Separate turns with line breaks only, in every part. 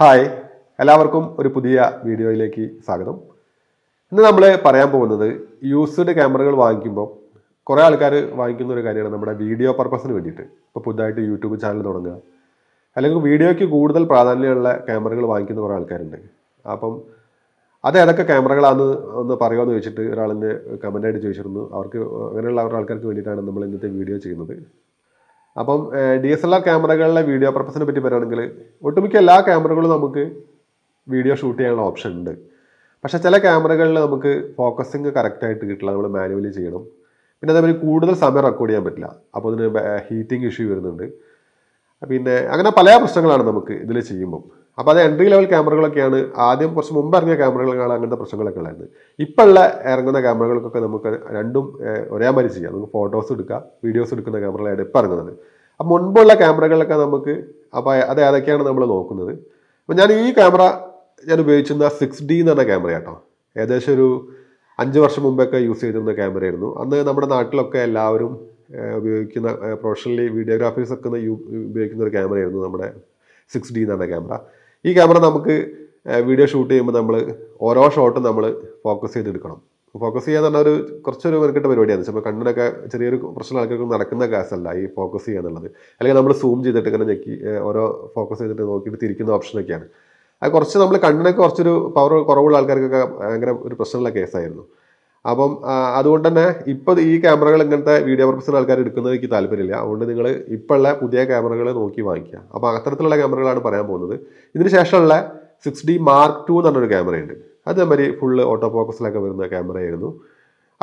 hi എല്ലാവർക്കും ഒരു പുതിയ വീഡിയോയിലേക്ക് സ്വാഗതം ഇന്ന് നമ്മൾ പറയാൻ പോകുന്നത് യൂസ്ഡ് ക്യാമറകൾ വാങ്ങിക്കുമ്പോൾ കുറേ ആൾക്കാർ വാങ്ങിക്കുന്ന ഒരു കാര്യമാണ് നമ്മുടെ വീഡിയോ പർപ്പസിന് വേണ്ടിയിട്ട് ഇപ്പോൾ പുതുതായിട്ട് യൂട്യൂബ് ചാനൽ തുടങ്ങുക അല്ലെങ്കിൽ വീഡിയോയ്ക്ക് കൂടുതൽ പ്രാധാന്യമുള്ള ക്യാമറകൾ വാങ്ങിക്കുന്ന കുറേ ആൾക്കാരുണ്ട് അപ്പം അത് ഏതൊക്കെ ക്യാമറകളാണെന്ന് ഒന്ന് പറയുമെന്ന് ചോദിച്ചിട്ട് ഒരാളെന്നെ കമൻ്റായിട്ട് ചോദിച്ചിരുന്നു അവർക്ക് അങ്ങനെയുള്ള ആൾക്കാർക്ക് വേണ്ടിയിട്ടാണ് നമ്മൾ ഇന്നത്തെ വീഡിയോ ചെയ്യുന്നത് അപ്പം ഡി എസ് എൽ ആർ ക്യാമറകളിലെ വീഡിയോ പർപ്പസിനെ പറ്റി പറയുകയാണെങ്കിൽ ഒട്ടുമിക്ക എല്ലാ ക്യാമറകളും നമുക്ക് വീഡിയോ ഷൂട്ട് ചെയ്യാനുള്ള ഓപ്ഷൻ ഉണ്ട് പക്ഷേ ചില ക്യാമറകളിൽ നമുക്ക് ഫോക്കസിങ് കറക്റ്റായിട്ട് കിട്ടില്ല നമ്മൾ മാനുവലി ചെയ്യണം പിന്നെ അതേപോലെ കൂടുതൽ സമയം റെക്കോർഡ് ചെയ്യാൻ പറ്റില്ല അപ്പോൾ അതിന് ഹീറ്റിംഗ് ഇഷ്യൂ വരുന്നുണ്ട് പിന്നെ അങ്ങനെ പല പ്രശ്നങ്ങളാണ് നമുക്ക് ഇതിൽ ചെയ്യുമ്പം അപ്പോൾ അത് എൻട്രി ലെവൽ ക്യാമറകളൊക്കെയാണ് ആദ്യം കുറച്ച് മുമ്പ് ഇറങ്ങിയ ക്യാമറകളാണ് അങ്ങനത്തെ പ്രശ്നങ്ങളൊക്കെ ഉള്ളായിരുന്നു ഇപ്പോഴുള്ള ഇറങ്ങുന്ന ക്യാമറകൾക്കൊക്കെ നമുക്ക് രണ്ടും മാതിരി ചെയ്യാം നമുക്ക് ഫോട്ടോസ് എടുക്കാം വീഡിയോസ് എടുക്കുന്ന ക്യാമറകളാണ് ഇപ്പോൾ ഇറങ്ങുന്നത് അപ്പോൾ മുൻപുള്ള ക്യാമറകളൊക്കെ നമുക്ക് അപ്പോൾ അത് ഏതൊക്കെയാണ് നമ്മൾ നോക്കുന്നത് അപ്പോൾ ഞാൻ ഈ ക്യാമറ ഞാൻ ഉപയോഗിച്ചിരുന്ന സിക്സ് ഡി എന്ന് പറഞ്ഞ ക്യാമറ കേട്ടോ ഏകദേശം ഒരു അഞ്ച് വർഷം മുമ്പൊക്കെ യൂസ് ചെയ്തിരുന്ന ക്യാമറയായിരുന്നു അന്ന് നമ്മുടെ നാട്ടിലൊക്കെ എല്ലാവരും ഉപയോഗിക്കുന്ന പ്രൊഫഷണലി വീഡിയോഗ്രാഫേഴ്സ് ഒക്കെ ഉപയോഗിക്കുന്ന ഒരു ക്യാമറയായിരുന്നു നമ്മുടെ സിക്സ് ഡി എന്ന് പറഞ്ഞ ക്യാമറ ഈ ക്യാമറ നമുക്ക് വീഡിയോ ഷൂട്ട് ചെയ്യുമ്പോൾ നമ്മൾ ഓരോ ഷോട്ടും നമ്മൾ ഫോക്കസ് ചെയ്തെടുക്കണം ഫോക്കസ് ചെയ്യുക എന്ന് പറഞ്ഞാൽ ഒരു കുറച്ചൊരു മെനക്കെട്ട പരിപാടിയാണ് ചിലപ്പോൾ കണ്ണിനൊക്കെ ചെറിയൊരു പ്രശ്നം ആൾക്കാർക്ക് നടക്കുന്ന കാസല്ല ഈ ഫോക്കസ് ചെയ്യുക എന്നുള്ളത് അല്ലെങ്കിൽ നമ്മൾ സൂം ചെയ്തിട്ട് ഇങ്ങനെ ഞെക്കി ഓരോ ഫോക്കസ് ചെയ്തിട്ട് നോക്കിയിട്ട് തിരിക്കുന്ന ഓപ്ഷനൊക്കെയാണ് അത് കുറച്ച് നമ്മൾ കണ്ണിനൊക്കെ കുറച്ചൊരു പവർ കുറവുള്ള ആൾക്കാർക്കൊക്കെ ഭയങ്കര ഒരു പ്രശ്നമുള്ള കേസായിരുന്നു അപ്പം അതുകൊണ്ട് തന്നെ ഇപ്പോൾ ഈ ക്യാമറകൾ ഇങ്ങനത്തെ വീഡിയോ പർപ്പസിന് ആൾക്കാർ എടുക്കുന്നത് എനിക്ക് താല്പര്യമില്ല അതുകൊണ്ട് നിങ്ങൾ ഇപ്പോഴുള്ള പുതിയ ക്യാമറകൾ നോക്കി വാങ്ങിക്കുക അപ്പോൾ അത്തരത്തിലുള്ള ക്യാമറകളാണ് പറയാൻ പോകുന്നത് ഇതിന് ശേഷമുള്ള സിക്സ് ഡി മാർക്ക് ടു എന്ന് പറഞ്ഞൊരു ക്യാമറയുണ്ട് അതേമാതിരി ഫുള്ള് ഓട്ടോ ഫോക്കസിലൊക്കെ വരുന്ന ക്യാമറയായിരുന്നു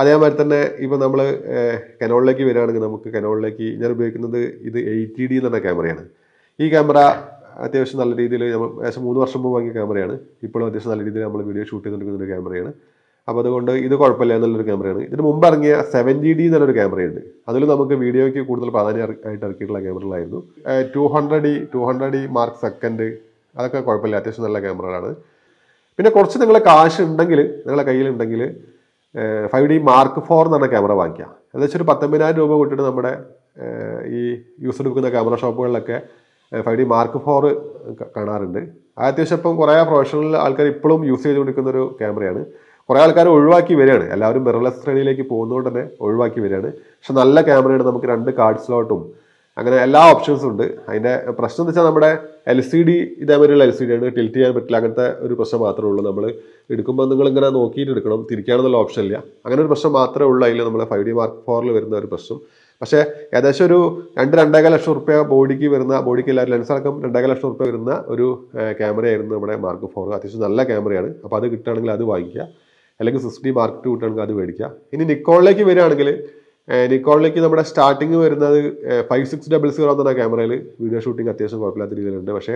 അതേമാതിരി തന്നെ ഇപ്പോൾ നമ്മൾ കനോളിലേക്ക് വരികയാണെങ്കിൽ നമുക്ക് കനോളിലേക്ക് ഞാൻ ഉപയോഗിക്കുന്നത് ഇത് എയ്റ്റി ഡി എന്ന് പറഞ്ഞ ക്യാമറയാണ് ഈ ക്യാമറ അത്യാവശ്യം നല്ല രീതിയിൽ നമ്മൾ ഏകദേശം മൂന്ന് വർഷം മുമ്പ് വാങ്ങിയ ക്യാമറയാണ് ഇപ്പോഴും അത്യാവശ്യം നല്ല രീതിയിൽ നമ്മൾ വീഡിയോ ഷൂട്ട് ചെയ്തുകൊണ്ടിരിക്കുന്ന ഒരു ക്യാമറയാണ് അപ്പോൾ അതുകൊണ്ട് ഇത് കുഴപ്പമില്ല എന്നുള്ളൊരു ക്യാമറയാണ് ഇതിന് മുമ്പ് ഇറങ്ങിയ സെവൻ ജി ഡി എന്നുള്ളൊരു ക്യാമറയുണ്ട് അതിൽ നമുക്ക് വീഡിയോയ്ക്ക് കൂടുതൽ ആയിട്ട് ഇറക്കിയിട്ടുള്ള ക്യാമറകളായിരുന്നു two hundred E two hundred E mark second അതൊക്കെ കുഴപ്പമില്ല അത്യാവശ്യം നല്ല ക്യാമറകളാണ് പിന്നെ കുറച്ച് നിങ്ങളെ കാശ് ഉണ്ടെങ്കിൽ നിങ്ങളെ കയ്യിലുണ്ടെങ്കിൽ ഫൈവ് ഡി മാർക്ക് ഫോർ എന്ന് പറഞ്ഞ ക്യാമറ വാങ്ങിക്കുക ഏകദേശം ഒരു പത്തൊമ്പതിനായിരം രൂപ കൂട്ടിയിട്ട് നമ്മുടെ ഈ യൂസ് എടുക്കുന്ന ക്യാമറ ഷോപ്പുകളിലൊക്കെ ഫൈവ് ഡി മാർക്ക് ഫോർ കാണാറുണ്ട് അത്യാവശ്യം ഇപ്പം കുറേ പ്രൊഫഷണൽ ആൾക്കാർ ഇപ്പോഴും യൂസ് ചെയ്തുകൊണ്ടിരിക്കുന്ന ഒരു ക്യാമറയാണ് കുറെ ആൾക്കാർ ഒഴിവാക്കി വരികയാണ് എല്ലാവരും മിറർലെസ് ശ്രേണിയിലേക്ക് പോകുന്നതുകൊണ്ട് തന്നെ ഒഴിവാക്കി വരികയാണ് പക്ഷെ നല്ല ക്യാമറയാണ് നമുക്ക് രണ്ട് കാർഡ് സ്ലോട്ടും അങ്ങനെ എല്ലാ ഓപ്ഷൻസും ഉണ്ട് അതിൻ്റെ പ്രശ്നം എന്ന് വെച്ചാൽ നമ്മുടെ എൽ സി ഡി ഇതേമാതിരിയുള്ള എൽ സി ഡി ആണ് ടിൽറ്റ് ചെയ്യാൻ പറ്റില്ല അങ്ങനത്തെ ഒരു പ്രശ്നം മാത്രമേ ഉള്ളൂ നമ്മൾ എടുക്കുമ്പോൾ നിങ്ങൾ ഇങ്ങനെ നോക്കിയിട്ട് എടുക്കണം തിരിക്കാനുള്ള ഓപ്ഷൻ ഇല്ല അങ്ങനെ ഒരു പ്രശ്നം മാത്രമേ ഉള്ളൂ അതിൽ നമ്മൾ ഫൈവ് ഡി മാർക്ക് ഫോറിൽ വരുന്ന ഒരു പ്രശ്നം പക്ഷേ ഏകദേശം ഒരു രണ്ട് രണ്ടേകാൽ ലക്ഷം റുപ്യ ബോഡിക്ക് വരുന്ന ബോഡിക്ക് എല്ലാ ലെൻസ് അടക്കം രണ്ടേകാൽ ലക്ഷം റുപ്യ വരുന്ന ഒരു ക്യാമറയായിരുന്നു നമ്മുടെ മാർക്ക് ഫോർ അത്യാവശ്യം നല്ല ക്യാമറയാണ് അപ്പോൾ അത് കിട്ടുകയാണെങ്കിൽ അത് വാങ്ങിക്കുക അല്ലെങ്കിൽ സിസ്റ്റി മാർക്ക് ടു കിട്ടുകയാണെങ്കിൽ അത് മേടിക്കുക ഇനി നിക്കോണിലേക്ക് വരികയാണെങ്കിൽ നിക്കോണിലേക്ക് നമ്മുടെ സ്റ്റാർട്ടിങ് വരുന്നത് ഫൈവ് സിക്സ് ഡബിൾ സീറോ ക്യാമറയിൽ വീഡിയോ ഷൂട്ടിംഗ് അത്യാവശ്യം കുഴപ്പമില്ലാത്ത രീതിയിലുണ്ട് പക്ഷേ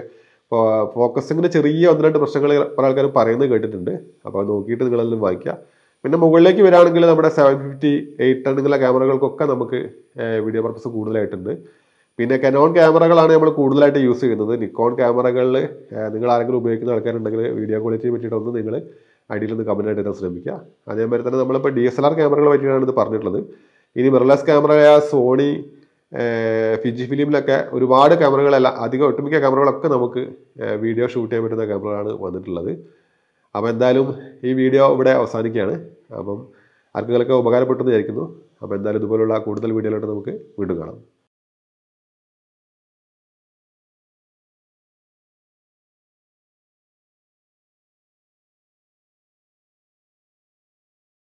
ഫോക്കസിങ്ങിൻ്റെ ചെറിയ ഒന്ന് രണ്ട് പ്രശ്നങ്ങൾ പല ആൾക്കാരും പറയുന്നത് കേട്ടിട്ടുണ്ട് അപ്പോൾ നോക്കിയിട്ട് നിങ്ങളെല്ലാം വായിക്കുക പിന്നെ മുകളിലേക്ക് വരികയാണെങ്കിൽ നമ്മുടെ സെവൻ ഫിഫ്റ്റി എയ്റ്റ് എന്നുള്ള ക്യാമറകൾക്കൊക്കെ നമുക്ക് വീഡിയോ പർപ്പസ് കൂടുതലായിട്ടുണ്ട് പിന്നെ കനോൺ ക്യാമറകളാണ് നമ്മൾ കൂടുതലായിട്ട് യൂസ് ചെയ്യുന്നത് നിക്കോൺ ക്യാമറകളിൽ നിങ്ങൾ ആരെങ്കിലും ഉപയോഗിക്കുന്ന ആൾക്കാരുണ്ടെങ്കിൽ വീഡിയോ ക്വാളിറ്റിയെ പറ്റിയിട്ടൊന്നും നിങ്ങൾ അടിയിൽ നിന്ന് കമൻ്റ് ആയിട്ട് തരാൻ ശ്രമിക്കുക അതേമാതിരി തന്നെ നമ്മളിപ്പോൾ ഡി എസ് എൽ ആർ ക്യാമറകളെ പറ്റിയാണ് ഇത് പറഞ്ഞിട്ടുള്ളത് ഇനി മിറർലെസ് ക്യാമറയായ സോണി ഫിജി ഫിലിമിലൊക്കെ ഒരുപാട് ക്യാമറകളല്ല അധികം ഒട്ടുമിക്ക ക്യാമറകളൊക്കെ നമുക്ക് വീഡിയോ ഷൂട്ട് ചെയ്യാൻ പറ്റുന്ന ക്യാമറകളാണ് വന്നിട്ടുള്ളത് അപ്പോൾ എന്തായാലും ഈ വീഡിയോ ഇവിടെ അവസാനിക്കുകയാണ് അപ്പം ആർക്കുകളൊക്കെ ഉപകാരപ്പെട്ടെന്ന് വിചാരിക്കുന്നു അപ്പോൾ എന്തായാലും ഇതുപോലുള്ള കൂടുതൽ വീഡിയോയിലോട്ട് നമുക്ക് വീണ്ടും കാണാം